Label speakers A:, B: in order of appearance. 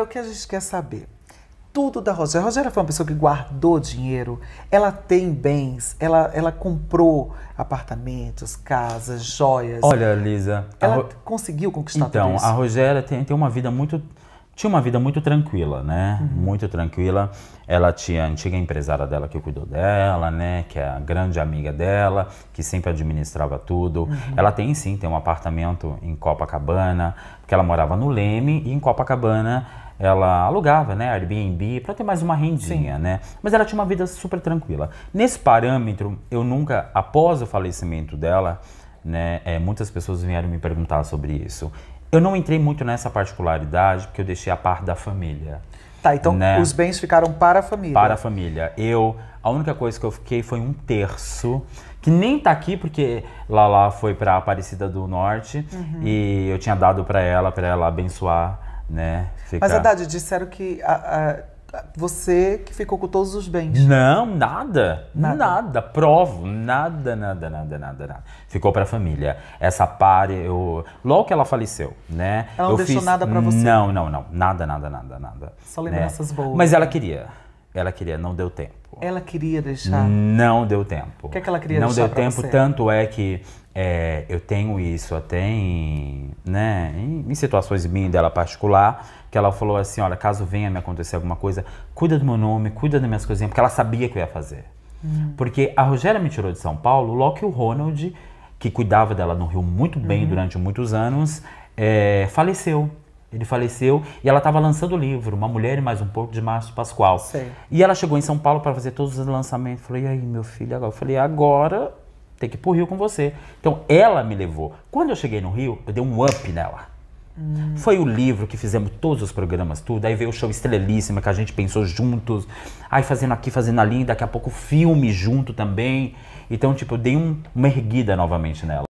A: É o que a gente quer saber? Tudo da Rogéria. A Rogéria foi uma pessoa que guardou dinheiro, ela tem bens, ela, ela comprou apartamentos, casas, joias. Olha, Lisa. Ela Ro... conseguiu conquistar então, tudo isso. Então, a Rogéria tem, tem uma vida muito. Tinha uma vida muito tranquila, né? Uhum. Muito tranquila. Ela tinha a antiga empresária dela que cuidou dela, né? Que é a grande amiga dela, que sempre administrava tudo. Uhum. Ela tem sim, tem um apartamento em Copacabana, porque ela morava no Leme e em Copacabana ela alugava, né, Airbnb, para ter mais uma rendinha, Sim. né? Mas ela tinha uma vida super tranquila. Nesse parâmetro, eu nunca, após o falecimento dela, né, é, muitas pessoas vieram me perguntar sobre isso. Eu não entrei muito nessa particularidade, porque eu deixei a par da família. Tá, então né? os bens ficaram para a família. Para a família. Eu, a única coisa que eu fiquei foi um terço, que nem tá aqui porque Lala foi para Aparecida do Norte uhum. e eu tinha dado para ela, para ela abençoar né? Ficar... Mas, Haddad, disseram que a, a, você que ficou com todos os bens. Não, nada, nada. Nada. Provo. Nada, nada, nada, nada, nada. Ficou pra família. Essa pare, eu... Logo que ela faleceu, né? Ela não eu deixou fiz... nada pra você? Não, não, não. Nada, nada, nada, nada. Só né? lembranças né? boas. Mas ela né? queria. Ela queria, não deu tempo. Ela queria deixar? Não deu tempo. O que, é que ela queria não deixar? Não deu tempo, você? tanto é que é, eu tenho isso até em, né, em, em situações dela particular, que ela falou assim, olha, caso venha me acontecer alguma coisa, cuida do meu nome, cuida das minhas coisinhas, porque ela sabia que eu ia fazer. Hum. Porque a Rogéria me tirou de São Paulo logo que o Ronald, que cuidava dela no Rio muito bem uhum. durante muitos anos, é, faleceu. Ele faleceu e ela estava lançando o livro, Uma Mulher e Mais Um Pouco, de Márcio Pascoal. E ela chegou em São Paulo para fazer todos os lançamentos. Falei, e aí, meu filho, agora? Eu falei, agora tem que ir pro Rio com você. Então ela me levou. Quando eu cheguei no Rio, eu dei um up nela. Hum. Foi o livro que fizemos todos os programas, tudo. Aí veio o show Estrelíssima, que a gente pensou juntos. Aí fazendo aqui, fazendo ali, daqui a pouco filme junto também. Então, tipo, eu dei um, uma erguida novamente nela.